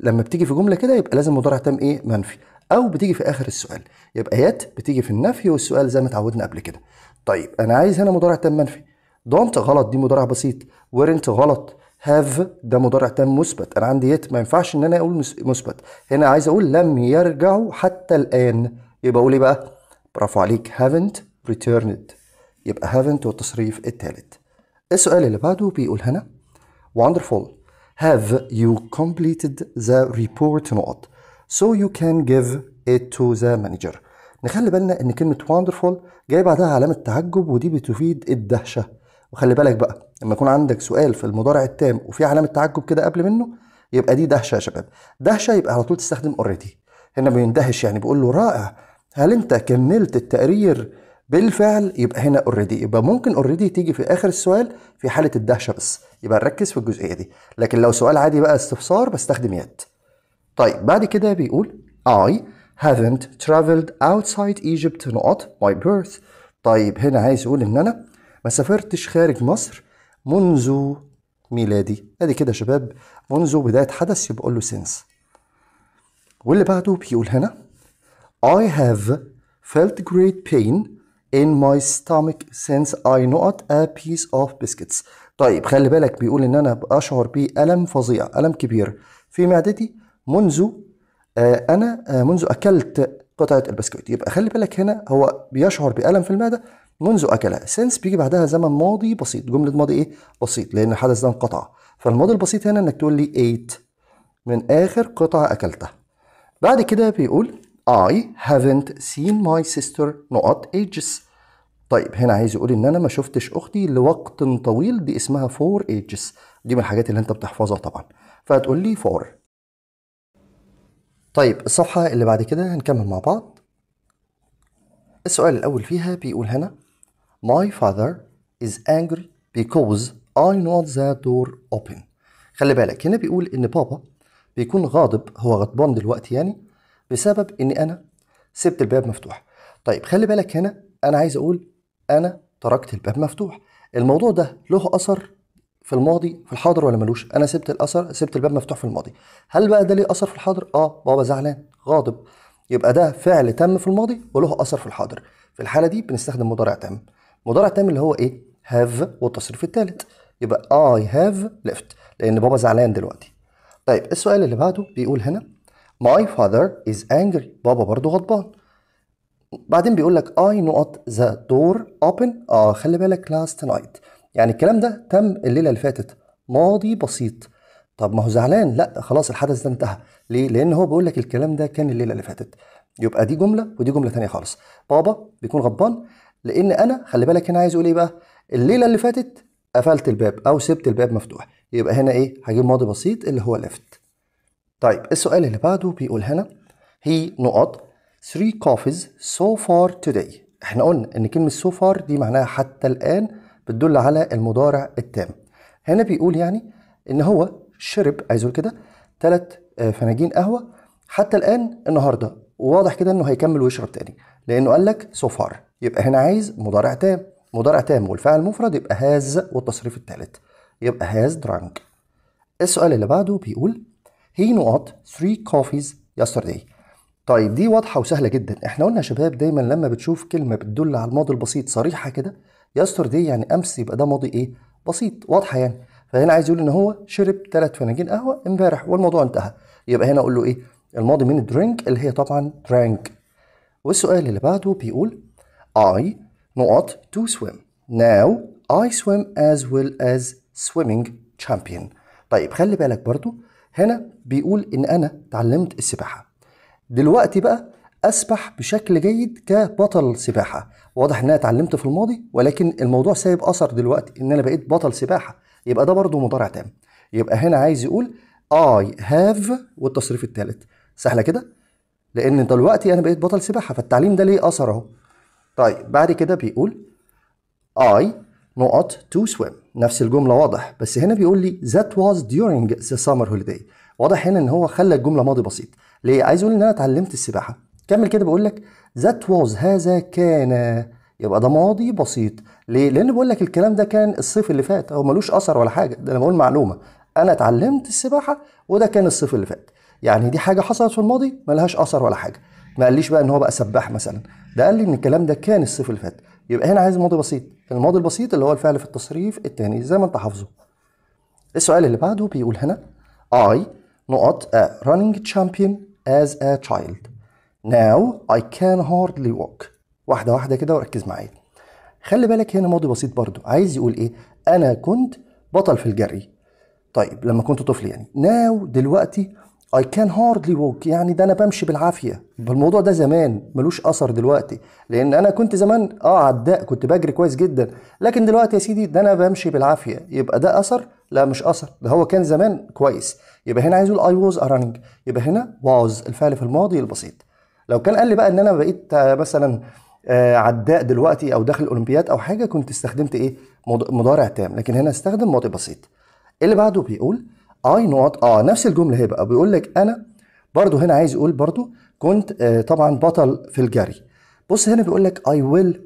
لما بتيجي في جمله كده يبقى لازم مضارع تام ايه منفي او بتيجي في اخر السؤال يبقى يات بتيجي في النفي والسؤال زي ما اتعودنا قبل كده طيب انا عايز هنا مضارع تام منفي دونت غلط دي مضارع بسيط ورنت غلط هاف ده مضارع تام مثبت انا عندي يت ما ينفعش ان انا اقول مثبت هنا عايز اقول لم يرجعوا حتى الان يبقى أقول إيه بقى؟ برافو عليك haven't returned يبقى haven't هو التصريف الثالث السؤال اللي بعده بيقول هنا wonderful have you completed the report نقط so you can give it to the manager نخلي بالنا ان كلمه wonderful جاي بعدها علامه تعجب ودي بتفيد الدهشه وخلي بالك بقى لما يكون عندك سؤال في المضارع التام وفي علامه تعجب كده قبل منه يبقى دي دهشه يا شباب دهشه يبقى على طول تستخدم اوريدي هنا بيندهش يعني بيقول له رائع هل انت كملت التقرير بالفعل يبقى هنا اوريدي يبقى ممكن اوريدي تيجي في اخر السؤال في حاله الدهشه بس يبقى نركز في الجزئيه دي لكن لو سؤال عادي بقى استفسار بستخدم يد طيب بعد كده بيقول I haven't traveled outside Egypt not my birth طيب هنا عايز يقول ان انا ما سافرتش خارج مصر منذ ميلادي ادي كده يا شباب منذ بدايه حدث يبقى له سنس واللي بعده بيقول هنا I have felt great pain in my stomach since I not a piece of biscuits. طيب خلي بالك بيقول ان انا اشعر بألم فظيع، ألم كبير في معدتي منذ آه انا آه منذ اكلت قطعة البسكويت، يبقى خلي بالك هنا هو بيشعر بألم في المعدة منذ اكلها، since بيجي بعدها زمن ماضي بسيط، جملة ماضي ايه؟ بسيط لأن الحدث ده انقطع، فالماضي البسيط هنا انك تقول لي ايت من آخر قطعة أكلتها. بعد كده بيقول I haven't seen my sister not ages طيب هنا عايز يقول ان انا ما شفتش اختي لوقت طويل دي اسمها فور ages دي من الحاجات اللي انت بتحفظها طبعا فهتقول لي فور طيب الصفحة اللي بعد كده هنكمل مع بعض السؤال الأول فيها بيقول هنا My father is angry because I know the door open خلي بالك هنا بيقول إن بابا بيكون غاضب هو غضبان دلوقتي يعني بسبب اني انا سبت الباب مفتوح طيب خلي بالك هنا انا عايز اقول انا تركت الباب مفتوح الموضوع ده له اثر في الماضي في الحاضر ولا ملوش انا سبت الاثر سبت الباب مفتوح في الماضي هل بقى ده ليه اثر في الحاضر اه بابا زعلان غاضب يبقى ده فعل تم في الماضي وله اثر في الحاضر في الحاله دي بنستخدم مضارع تام مضارع تام اللي هو ايه هاف والتصريف الثالث يبقى اي هاف ليفت لان بابا زعلان دلوقتي طيب السؤال اللي بعده بيقول هنا My father is angry بابا برضو غضبان بعدين بيقول لك I knocked the door open اه خلي بالك last night يعني الكلام ده تم الليلة اللي فاتت ماضي بسيط طب ما هو زعلان لا خلاص الحدث ده انتهى ليه لان هو بيقول لك الكلام ده كان الليله اللي فاتت يبقى دي جمله ودي جمله ثانيه خالص بابا بيكون غضبان لان انا خلي بالك هنا عايز اقول ايه بقى الليله اللي فاتت قفلت الباب او سبت الباب مفتوح يبقى هنا ايه هجيب ماضي بسيط اللي هو لفت طيب السؤال اللي بعده بيقول هنا هي نقط 3 coffees so far today احنا قلنا ان كلمة so far دي معناها حتى الآن بتدل على المضارع التام هنا بيقول يعني ان هو شرب عايز يقول كده ثلاث آه، فناجين قهوة حتى الآن النهاردة وواضح كده انه هيكمل ويشرب تاني لانه قال لك so far يبقى هنا عايز مضارع تام مضارع تام والفعل المفرد يبقى هاز والتصريف الثالث يبقى هاز درانك السؤال اللي بعده بيقول he not three coffees yesterday طيب دي واضحه وسهله جدا احنا قلنا يا شباب دايما لما بتشوف كلمه بتدل على الماضي البسيط صريحه كده yesterday يعني امس يبقى ده ماضي ايه بسيط واضحه يعني فهنا عايز يقول ان هو شرب ثلاث فناجين قهوه امبارح والموضوع انتهى يبقى هنا اقول له ايه الماضي من drink اللي هي طبعا درانك والسؤال اللي بعده بيقول I not to swim now I swim as well as swimming champion طيب خلي بالك برضو هنا بيقول إن أنا اتعلمت السباحة دلوقتي بقى أسبح بشكل جيد كبطل سباحة واضح إن أنا اتعلمت في الماضي ولكن الموضوع سايب أثر دلوقتي إن أنا بقيت بطل سباحة يبقى ده برضه مضارع تام يبقى هنا عايز يقول I have والتصريف الثالث سهلة كده لأن دلوقتي أنا بقيت بطل سباحة فالتعليم ده ليه أثر أهو طيب بعد كده بيقول I نقط to swim نفس الجمله واضح بس هنا بيقول لي ذات واز during ذا summer holiday واضح هنا ان هو خلى الجمله ماضي بسيط ليه عايز اقول ان انا اتعلمت السباحه كمل كده بقول لك ذات واز هذا كان يبقى ده ماضي بسيط ليه لان بقول لك الكلام ده كان الصيف اللي فات هو ملوش اثر ولا حاجه ده انا بقول معلومه انا اتعلمت السباحه وده كان الصيف اللي فات يعني دي حاجه حصلت في الماضي ملهاش اثر ولا حاجه ما قاليش بقى ان هو بقى سباح مثلا ده قال لي ان الكلام ده كان الصيف اللي فات يبقى هنا عايز الماضي بسيط الماضي البسيط اللي هو الفعل في التصريف الثاني زي ما انت حافظه السؤال اللي بعده بيقول هنا I نقط a running champion as a child now I can hardly walk واحدة واحدة كده وركز معايا خلي بالك هنا ماضي بسيط برضو عايز يقول ايه انا كنت بطل في الجري طيب لما كنت طفل يعني now دلوقتي I can hardly walk يعني ده انا بمشي بالعافيه الموضوع ده زمان ملوش اثر دلوقتي لان انا كنت زمان اه عداء كنت بجري كويس جدا لكن دلوقتي يا سيدي ده انا بمشي بالعافيه يبقى ده اثر لا مش اثر ده هو كان زمان كويس يبقى هنا عايز اقول I was running يبقى هنا was الفعل في الماضي البسيط لو كان قال لي بقى ان انا بقيت آه، مثلا آه، عداء دلوقتي او داخل الاولمبياد او حاجه كنت استخدمت ايه مضارع تام لكن هنا استخدم ماضي بسيط اللي بعده بيقول اي نوت اه نفس الجمله هي بقى بيقول لك انا برضو هنا عايز يقول برضو كنت آه طبعا بطل في الجري بص هنا بيقول لك اي ويل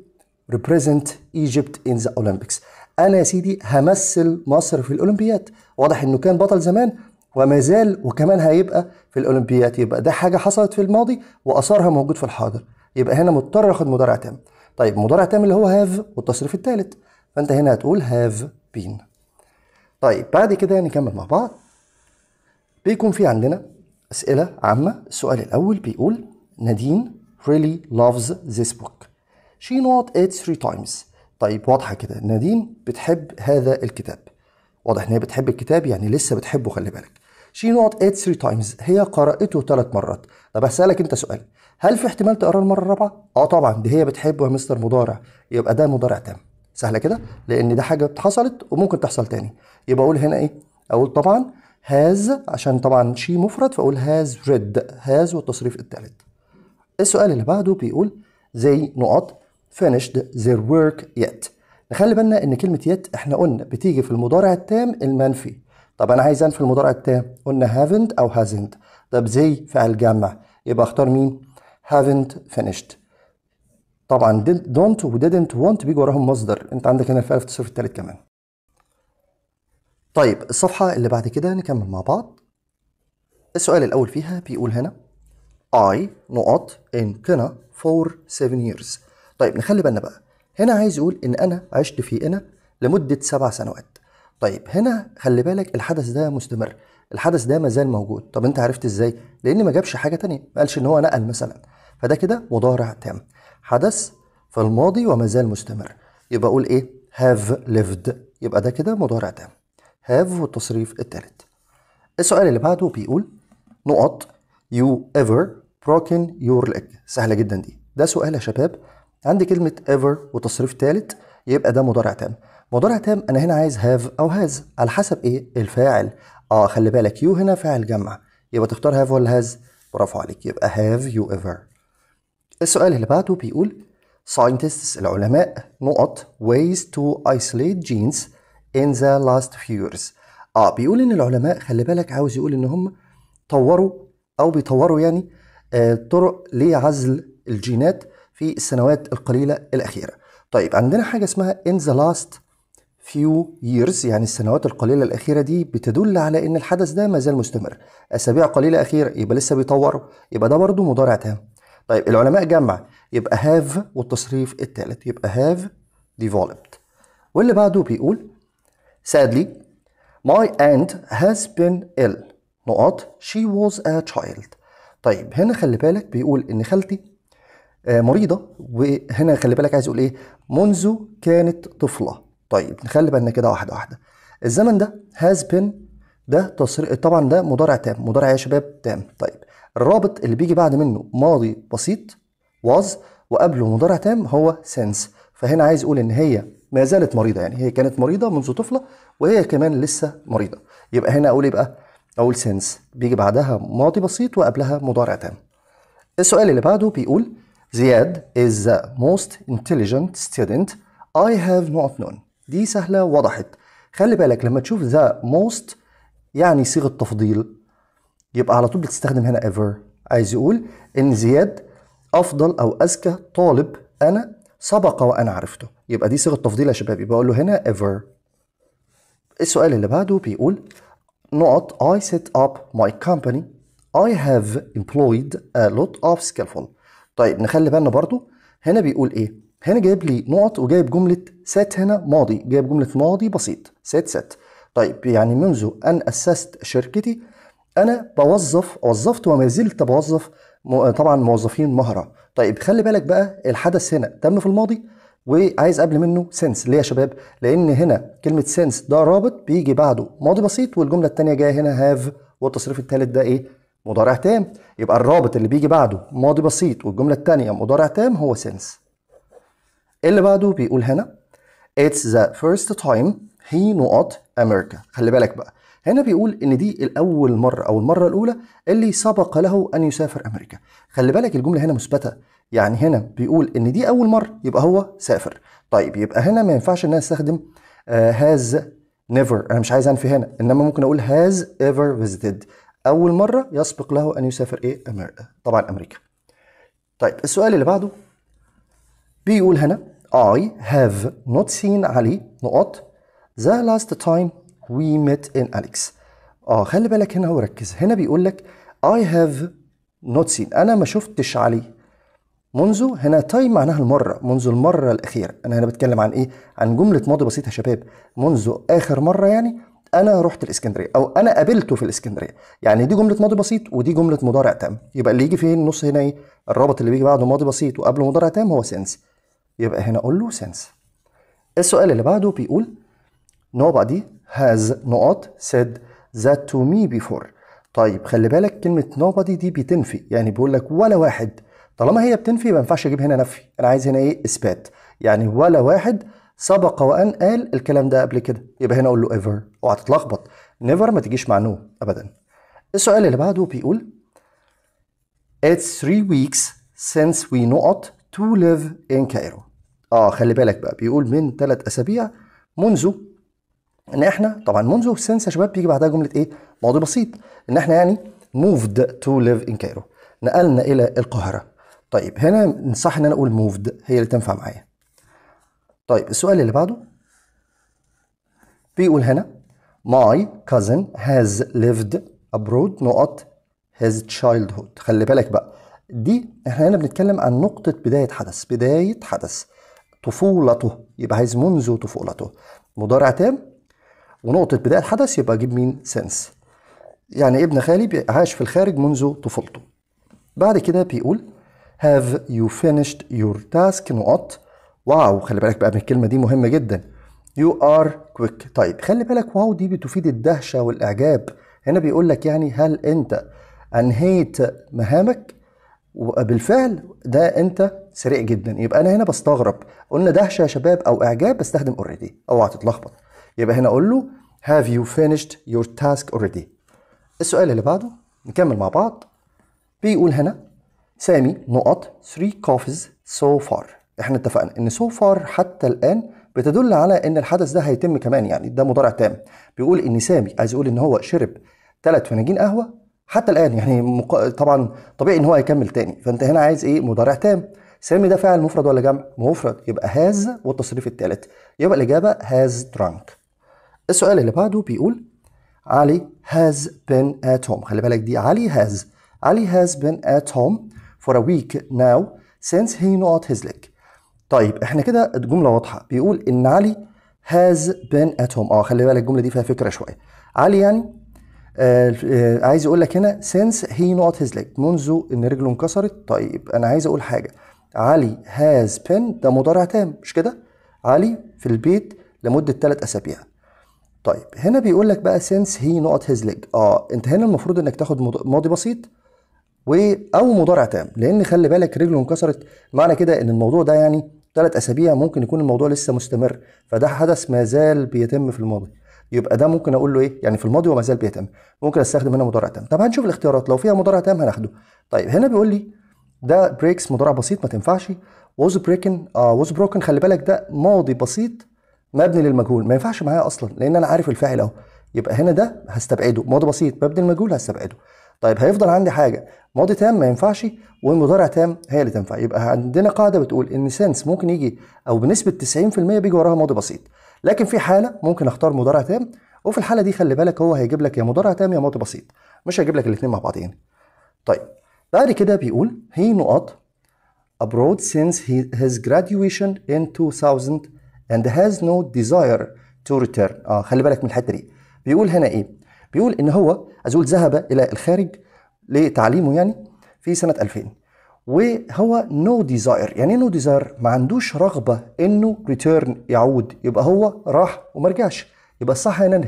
ريبريزنت ايجيبت ان ذا اولمبيكس انا يا سيدي همثل مصر في الاولمبياد واضح انه كان بطل زمان وما زال وكمان هيبقى في الاولمبياد يبقى ده حاجه حصلت في الماضي واثارها موجود في الحاضر يبقى هنا مضطر اخد مضارع تام طيب مضارع تام اللي هو هاف والتصريف الثالث فانت هنا هتقول هاف بين طيب بعد كده نكمل مع بعض بيكون في عندنا أسئلة عامة السؤال الأول بيقول نادين really loves this book she not it three times طيب واضحة كده نادين بتحب هذا الكتاب واضح إن هي بتحب الكتاب يعني لسه بتحبه خلي بالك she not it three times هي قرأته ثلاث مرات طب هسألك أنت سؤال هل في احتمال تقرأ المرة الرابعة؟ آه طبعا دي هي بتحبه يا مستر مضارع يبقى ده مضارع تام سهلة كده لأن ده حاجة حصلت وممكن تحصل تاني يبقى أقول هنا إيه؟ أقول طبعا هاز عشان طبعا شي مفرد فاقول هاز ريد هاز والتصريف الثالث السؤال اللي بعده بيقول زي نقط finished their work yet نخلي بالنا ان كلمه yet احنا قلنا بتيجي في المضارع التام المنفي طب انا عايز انفي المضارع التام قلنا haven't او hasn't طب زي فعل جمع يبقى اختار مين haven't finished طبعا did, don't و didn't want بيجي وراهم مصدر انت عندك هنا الفعل في التصريف الثالث كمان طيب الصفحة اللي بعد كده نكمل مع بعض السؤال الأول فيها بيقول هنا I نقط in كنا for seven years طيب نخلي بالنا بقى هنا عايز يقول إن أنا عشت في هنا لمدة سبع سنوات طيب هنا خلي بالك الحدث ده مستمر الحدث ده مازال موجود طب انت عرفت ازاي لان ما جابش حاجه تانية ما قالش ان هو نقل مثلا فده كده مضارع تام حدث في الماضي وما زال مستمر يبقى اقول ايه have lived يبقى ده كده مضارع تام have والتصريف التالت السؤال اللي بعده بيقول نقط you ever broken your leg سهلة جدا دي ده سؤال يا شباب عندي كلمة ever وتصريف تالت يبقى ده مضارع تام مضارع تام أنا هنا عايز have أو has على حسب إيه الفاعل آه خلي بالك you هنا فاعل جمع يبقى تختار have ولا has برافو عليك يبقى have you ever السؤال اللي بعده بيقول scientists العلماء نقط ways to isolate genes in the last few years اه بيقول ان العلماء خلي بالك عاوز يقول ان هم طوروا او بيطوروا يعني آه طرق لعزل الجينات في السنوات القليله الاخيره طيب عندنا حاجه اسمها in the last few years يعني السنوات القليلة الأخيرة دي بتدل على إن الحدث ده ما زال مستمر أسابيع قليلة أخيرة يبقى لسه بيطوروا يبقى ده برضه مضارع تام طيب العلماء جمع يبقى have والتصريف الثالث يبقى have developed واللي بعده بيقول Sadly, my aunt has been ill. نقط she was a child. طيب هنا خلي بالك بيقول إن خالتي آه، مريضة وهنا خلي بالك عايز يقول إيه منذ كانت طفلة. طيب نخلي بالنا كده واحدة واحدة. الزمن ده has been ده تصريح طبعا ده مضارع تام مضارع يا شباب تام طيب الرابط اللي بيجي بعد منه ماضي بسيط was وقبله مضارع تام هو since فهنا عايز يقول ان هي ما زالت مريضه يعني هي كانت مريضه منذ طفله وهي كمان لسه مريضه يبقى هنا اقول ايه بقى اقول سينس بيجي بعدها ماضي بسيط وقبلها مضارع تام السؤال اللي بعده بيقول زياد is the most intelligent student I have not known دي سهلة وضحت خلي بالك لما تشوف the most يعني صيغة تفضيل يبقى على طول بتستخدم هنا ever عايز يقول إن زياد أفضل أو أذكى طالب أنا سبق وأنا عرفته يبقى دي صيغة تفضيل يا شباب يبقى أقول له هنا ever السؤال اللي بعده بيقول نقط I set up my company I have employed a lot of skillful طيب نخلي بالنا برضو هنا بيقول ايه هنا جايب لي نقط وجايب جملة set هنا ماضي جايب جملة ماضي بسيط set set طيب يعني منذ أن أسست شركتي أنا بوظف وظفت وما زلت بوظف طبعا موظفين مهره طيب خلي بالك بقى الحدث هنا تم في الماضي وعايز قبل منه سنس ليه يا شباب لان هنا كلمه سنس ده رابط بيجي بعده ماضي بسيط والجمله الثانيه جايه هنا هاف والتصريف الثالث ده ايه مضارع تام يبقى الرابط اللي بيجي بعده ماضي بسيط والجمله الثانيه مضارع تام هو سنس اللي بعده بيقول هنا اتس ذا فيرست تايم هي نقط امريكا خلي بالك بقى هنا بيقول ان دي الاول مره او المره الاولى اللي سبق له ان يسافر امريكا خلي بالك الجمله هنا مثبته يعني هنا بيقول ان دي اول مره يبقى هو سافر طيب يبقى هنا ما ينفعش ان انا استخدم هاز آه، نيفر انا مش عايز انفي هنا انما ممكن اقول هاز ايفر فيزيتد اول مره يسبق له ان يسافر ايه أمريكا. طبعا امريكا طيب السؤال اللي بعده بيقول هنا I have not seen علي نقط the last time we met in Alex اه خلي بالك هنا وركز هنا بيقول لك I have not seen انا ما شفتش علي منذ هنا تايم معناها المرة منذ المرة الأخيرة أنا هنا بتكلم عن إيه؟ عن جملة ماضي بسيطة يا شباب منذ آخر مرة يعني أنا رحت الإسكندرية أو أنا قابلته في الإسكندرية يعني دي جملة ماضي بسيط ودي جملة مضارع تام يبقى اللي يجي في النص هنا إيه؟ الرابط اللي بيجي بعده ماضي بسيط وقبله مضارع تام هو سينس يبقى هنا أقول له سينس السؤال اللي بعده بيقول إن هو بعديه has not said that to me before طيب خلي بالك كلمة nobody دي بتنفي يعني بيقول لك ولا واحد طالما هي بتنفي ما ينفعش اجيب هنا نفي انا عايز هنا ايه اثبات يعني ولا واحد سبق وان قال الكلام ده قبل كده يبقى هنا اقول له ايفر اوعى تتلخبط نيفر ما تجيش مع نو ابدا السؤال اللي بعده بيقول It's three weeks since we not to live in Cairo اه خلي بالك بقى بيقول من ثلاث اسابيع منذ ان احنا طبعا منذ سنس يا شباب بيجي بعدها جمله ايه؟ ماضي بسيط ان احنا يعني موفد تو ليف ان كايرو نقلنا الى القاهره طيب هنا انصح ان انا اقول موفد هي اللي تنفع معايا طيب السؤال اللي بعده بيقول هنا my cousin has lived abroad نقط his childhood خلي بالك بقى دي احنا هنا بنتكلم عن نقطة بداية حدث بداية حدث طفولته يبقى عايز منذ طفولته مضارع تام ونقطة بداية الحدث يبقى جيب مين سنس يعني ابن خالي عاش في الخارج منذ طفولته بعد كده بيقول have you finished your task نقط واو خلي بالك بقى من الكلمة دي مهمة جدا you are quick طيب خلي بالك واو دي بتفيد الدهشة والإعجاب هنا بيقول لك يعني هل أنت أنهيت مهامك وبالفعل ده أنت سريع جدا يبقى أنا هنا بستغرب قلنا دهشة يا شباب أو إعجاب بستخدم اوريدي أوعى تتلخبط يبقى هنا اقول له have you finished your task already السؤال اللي بعده نكمل مع بعض بيقول هنا سامي نقط 3 coffees so far احنا اتفقنا ان so far حتى الان بتدل على ان الحدث ده هيتم كمان يعني ده مضارع تام بيقول ان سامي عايز يقول ان هو شرب ثلاث فناجين قهوه حتى الان يعني مق... طبعا طبيعي ان هو هيكمل تاني فانت هنا عايز ايه مضارع تام سامي ده فعل مفرد ولا جمع مفرد يبقى هاز والتصريف الثالث يبقى الاجابه هاز درانك السؤال اللي بعده بيقول علي has been at home خلي بالك دي علي has علي has been at home for a week now since he not his leg طيب احنا كده الجمله واضحه بيقول ان علي has been at home اه خلي بالك الجمله دي فيها فكره شويه علي يعني آه آه عايز يقول لك هنا since he not his leg منذ ان رجله انكسرت طيب انا عايز اقول حاجه علي has been ده مضارع تام مش كده علي في البيت لمده ثلاث اسابيع طيب هنا بيقول لك بقى since he not his leg اه انت هنا المفروض انك تاخد ماضي بسيط و او مضارع تام لان خلي بالك رجله انكسرت معنى كده ان الموضوع ده يعني ثلاث اسابيع ممكن يكون الموضوع لسه مستمر فده حدث ما زال بيتم في الماضي يبقى ده ممكن اقول له ايه يعني في الماضي وما زال بيتم ممكن استخدم هنا مضارع تام طب هنشوف الاختيارات لو فيها مضارع تام هناخده طيب هنا بيقول لي ده بريكس مضارع بسيط ما تنفعش ووز بريكن اه ووز بروكن خلي بالك ده ماضي بسيط مبني للمجهول ما ينفعش معايا اصلا لان انا عارف الفاعل اهو يبقى هنا ده هستبعده ماضي بسيط مبني للمجهول هستبعده طيب هيفضل عندي حاجه ماضي تام ما ينفعش والمضارع تام هي اللي تنفع يبقى عندنا قاعده بتقول ان سنس ممكن يجي او بنسبه 90% بيجي وراها ماضي بسيط لكن في حاله ممكن اختار مضارع تام وفي الحاله دي خلي بالك هو هيجيب لك يا مضارع تام يا ماضي بسيط مش هيجيب لك الاثنين مع بعضين يعني. طيب بعد كده بيقول هي نقط abroad since هيز his graduation in 2000 and has no desire to return اه خلي بالك من الحته دي بيقول هنا ايه بيقول ان هو ازول ذهب الى الخارج لتعليمه يعني في سنه 2000 وهو نو no ديزاير يعني ايه نو ديزاير ما عندوش رغبه انه ريتيرن يعود يبقى هو راح وما رجعش يبقى الصح هنا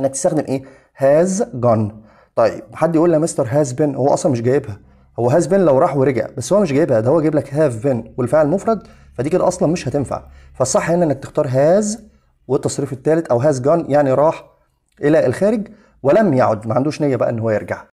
انك تستخدم ايه هاز جون طيب حد يقول لي مستر هاز بن هو اصلا مش جايبها هو هاز بن لو راح ورجع بس هو مش جايبها ده هو جايب لك هاف بن والفعل مفرد فدي كده اصلا مش هتنفع فالصح هنا انك تختار هاز والتصريف الثالث او هاز جون يعني راح الى الخارج ولم يعد ما عندوش نيه بقى ان هو يرجع